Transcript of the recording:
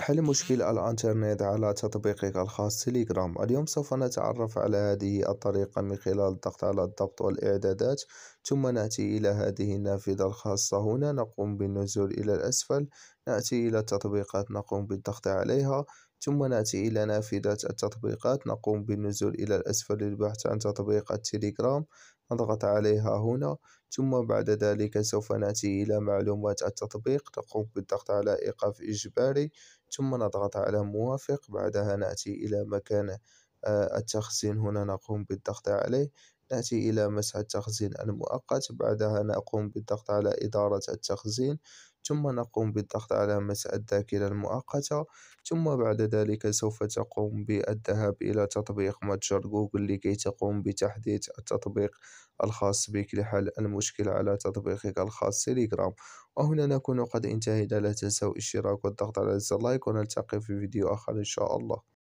حل مشكل الإنترنت على تطبيقك الخاص تليجرام اليوم سوف نتعرف على هذه الطريقة من خلال الضغط على الضبط والإعدادات ثم نأتي إلى هذه النافذة الخاصة هنا نقوم بالنزول إلى الأسفل نأتي إلى التطبيقات نقوم بالضغط عليها ثم نأتي إلى نافذة التطبيقات نقوم بالنزول إلى الأسفل للبحث عن تطبيق التليجرام نضغط عليها هنا ثم بعد ذلك سوف نأتي إلى معلومات التطبيق نقوم بالضغط على إيقاف إجباري ثم نضغط على موافق بعدها نأتي إلى مكان آه، التخزين هنا نقوم بالضغط عليه نأتي إلى مسح التخزين المؤقت بعدها نقوم بالضغط على إدارة التخزين ثم نقوم بالضغط على مس الذاكرة المؤقتة ثم بعد ذلك سوف تقوم بالذهاب إلى تطبيق متجر جوجل لكي تقوم بتحديث التطبيق الخاص بك لحل المشكلة على تطبيقك الخاص تليجرام وهنا نكون قد انتهينا لا تنسوا الاشتراك والضغط على زر لايك ونلتقي في فيديو آخر إن شاء الله